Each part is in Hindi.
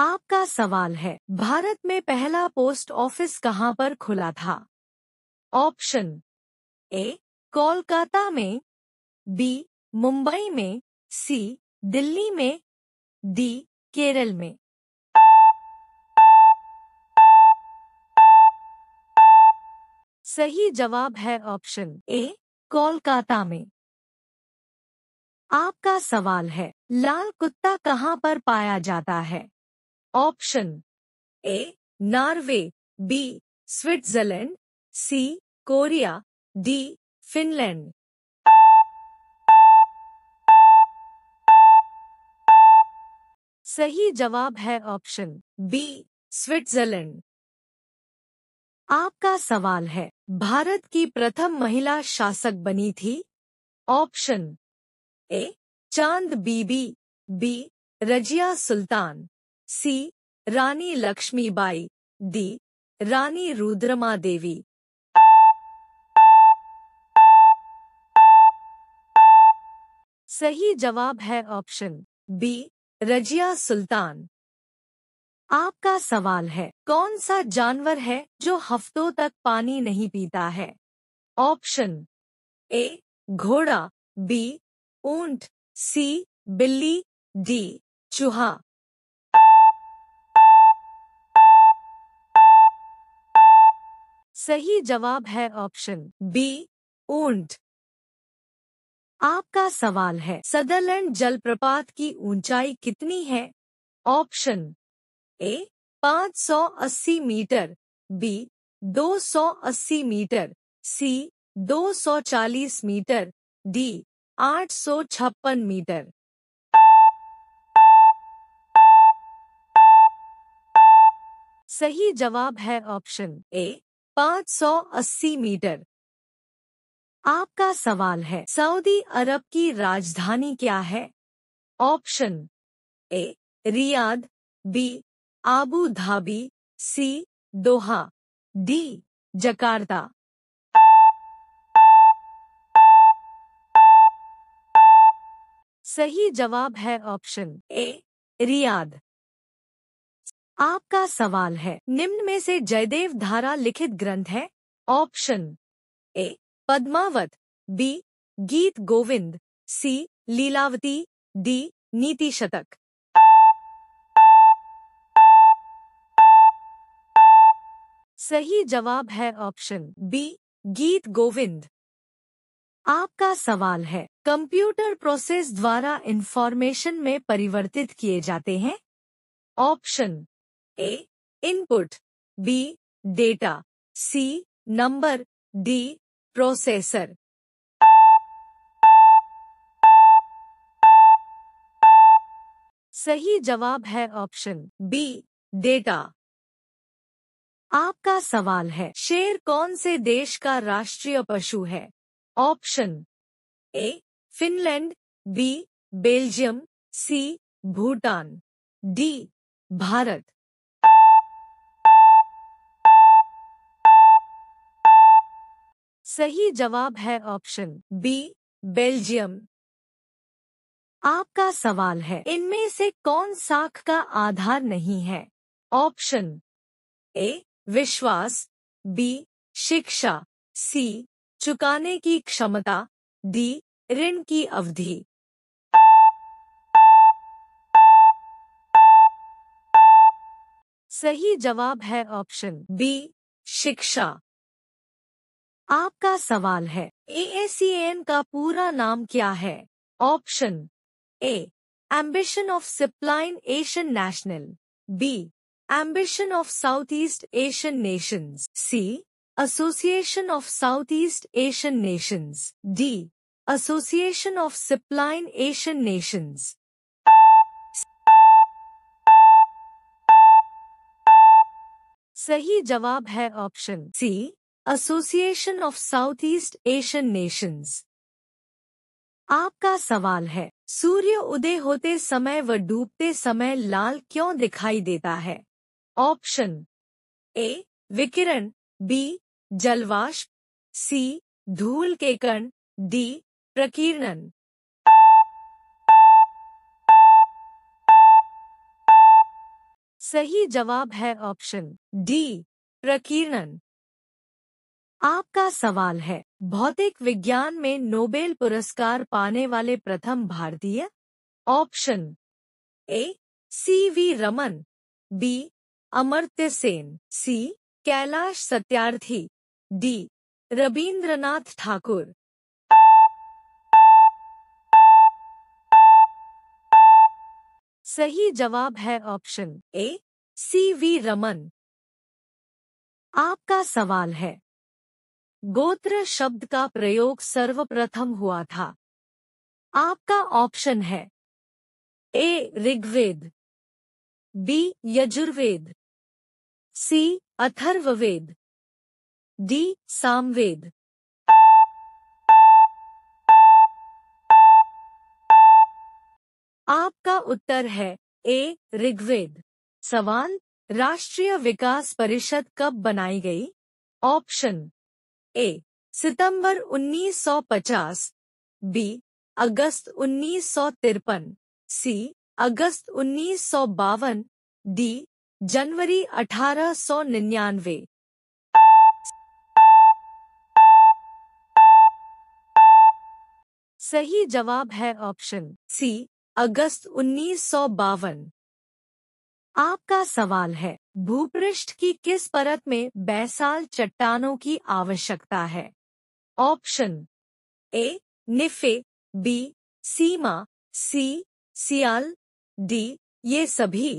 आपका सवाल है भारत में पहला पोस्ट ऑफिस कहाँ पर खुला था ऑप्शन ए कोलकाता में बी मुंबई में सी दिल्ली में डी केरल में सही जवाब है ऑप्शन ए कोलकाता में आपका सवाल है लाल कुत्ता कहाँ पर पाया जाता है option A Norway B Switzerland C Korea D Finland सही जवाब है ऑप्शन बी स्विट्जरलैंड आपका सवाल है भारत की प्रथम महिला शासक बनी थी option A Chand Bibi B Razia Sultan C Rani Lakshmibai D Rani Rudrama Devi सही जवाब है ऑप्शन बी रजिया सुल्तान आपका सवाल है कौन सा जानवर है जो हफ्तों तक पानी नहीं पीता है ऑप्शन ए घोड़ा बी ऊंट सी बिल्ली डी चूहा सही जवाब है ऑप्शन बी ऊंट आपका सवाल है सदरलैंड जलप्रपात की ऊंचाई कितनी है option A 580 metre B 280 metre C 240 metre D 856 metre सही जवाब है ऑप्शन ए 580 मीटर आपका सवाल है सऊदी अरब की राजधानी क्या है option A Riyadh B Abu Dhabi C Doha D Jakarta सही जवाब है ऑप्शन ए रियाद आपका सवाल है निम्न में से जयदेव धारा लिखित ग्रंथ है ऑप्शन ए पद्मावत बी गीत गोविंद सी लीलावती डी नीति शतक सही जवाब है ऑप्शन बी गीत गोविंद आपका सवाल है कंप्यूटर प्रोसेस द्वारा इंफॉर्मेशन में परिवर्तित किए जाते हैं option A input B data C number D processor सही जवाब है ऑप्शन बी डेटा आपका सवाल है शेर कौन से देश का राष्ट्रीय पशु है option A Finland B Belgium C Bhutan D Bharat सही जवाब है ऑप्शन बी बेल्जियम आपका सवाल है इनमें से कौन साख का आधार नहीं है ऑप्शन ए विश्वास बी शिक्षा सी चुकाने की क्षमता डी ऋण की अवधि सही जवाब है ऑप्शन बी शिक्षा आपका सवाल है एएसीएन का पूरा नाम क्या है option A ambition of discipline Asian national B ambition of south east Asian nations C association of south east Asian nations D association of discipline Asian nations सही जवाब है option C association of south east Asian nations आपका सवाल है सूर्य उदय होते समय व डूबते समय लाल क्यों दिखाई देता है ऑप्शन ए विकिरण बी जलवाष्प सी धूल के कण डी प्रकीर्णन सही जवाब है ऑप्शन डी प्रकीर्णन आपका सवाल है भौतिक विज्ञान में नोबेल पुरस्कार पाने वाले प्रथम भारतीय option A C V Raman B Amartya Sen C Kailash Satyarthi D Rabindranath Thakur सही जवाब है option A C V Raman आपका सवाल है गोत्र शब्द का प्रयोग सर्वप्रथम हुआ था आपका ऑप्शन है A Rigveda B Yajurveda C Atharvaveda D Samaveda आपका उत्तर है ए ऋग्वेद सवाल राष्ट्रीय विकास परिषद कब बनाई गई ऑप्शन ए सितंबर 1950 बी अगस्त उन्नीस सी अगस्त उन्नीस डी जनवरी 1899 सही जवाब है ऑप्शन सी अगस्त उन्नीस आपका सवाल है भूपृष्ठ की किस परत में बैसाल चट्टानों की आवश्यकता है option A NiFe B sima C sial D ये सभी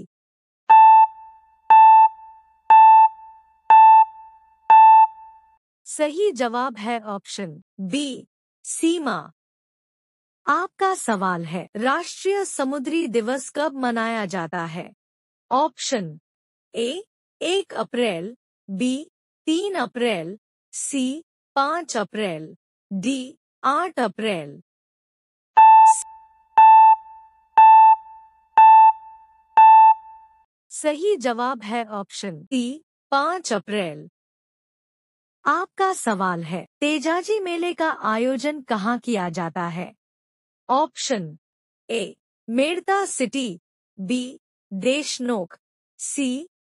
सही जवाब है ऑप्शन बी सीमा आपका सवाल है राष्ट्रीय समुद्री दिवस कब मनाया जाता है ऑप्शन ए एक अप्रैल बी तीन अप्रैल सी पांच अप्रैल डी आठ अप्रैल सही जवाब है ऑप्शन डी पांच अप्रैल आपका सवाल है तेजाजी मेले का आयोजन कहाँ किया जाता है option A Merta city B Deshnok C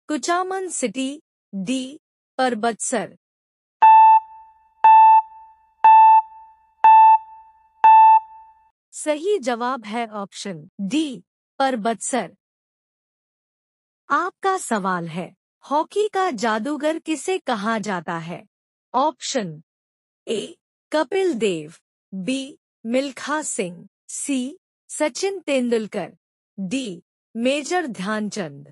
Kuchaman city D Parbatsar सही जवाब है ऑप्शन डी परबतसर आपका सवाल है हॉकी का जादूगर किसे कहा जाता है option A Kapil Dev B Milkha Singh C Sachin Tendulkar D Major Dhyanchand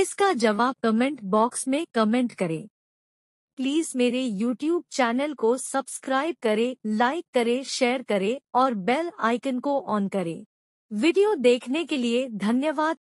इसका जवाब कमेंट बॉक्स में कमेंट करें प्लीज मेरे यूट्यूब चैनल को सब्सक्राइब करें लाइक करें शेयर करें और बेल आइकन को ऑन करें वीडियो देखने के लिए धन्यवाद